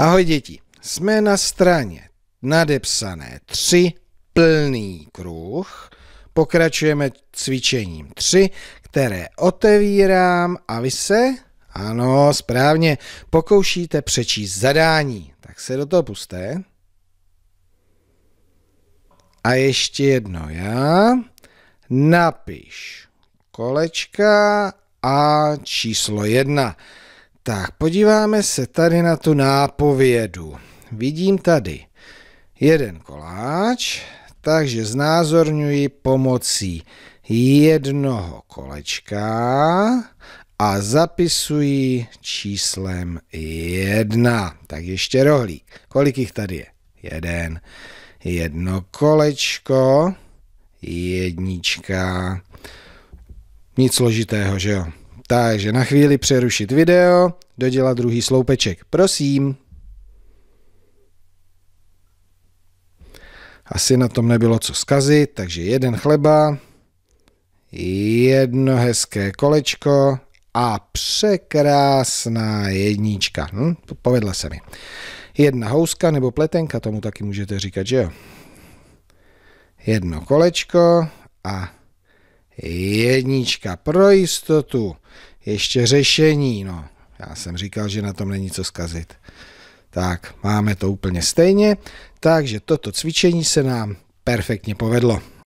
Ahoj děti, jsme na straně nadepsané 3 plný kruh. Pokračujeme cvičením 3, které otevírám a vy se, ano, správně, pokoušíte přečíst zadání. Tak se do toho puste. A ještě jedno já. Napiš kolečka a číslo jedna. Tak, podíváme se tady na tu nápovědu. Vidím tady jeden koláč, takže znázorňuji pomocí jednoho kolečka a zapisuji číslem jedna. Tak ještě rohlík. Kolik jich tady je? Jeden. Jedno kolečko, jednička. Nic složitého, že jo? Takže na chvíli přerušit video, dodělat druhý sloupeček. Prosím. Asi na tom nebylo co zkazit, takže jeden chleba, jedno hezké kolečko a překrásná jednička. Hm? Povedla se mi. Jedna houska nebo pletenka, tomu taky můžete říkat, že jo. Jedno kolečko a jednička pro jistotu. Ještě řešení, no. Já jsem říkal, že na tom není co zkazit. Tak, máme to úplně stejně, takže toto cvičení se nám perfektně povedlo.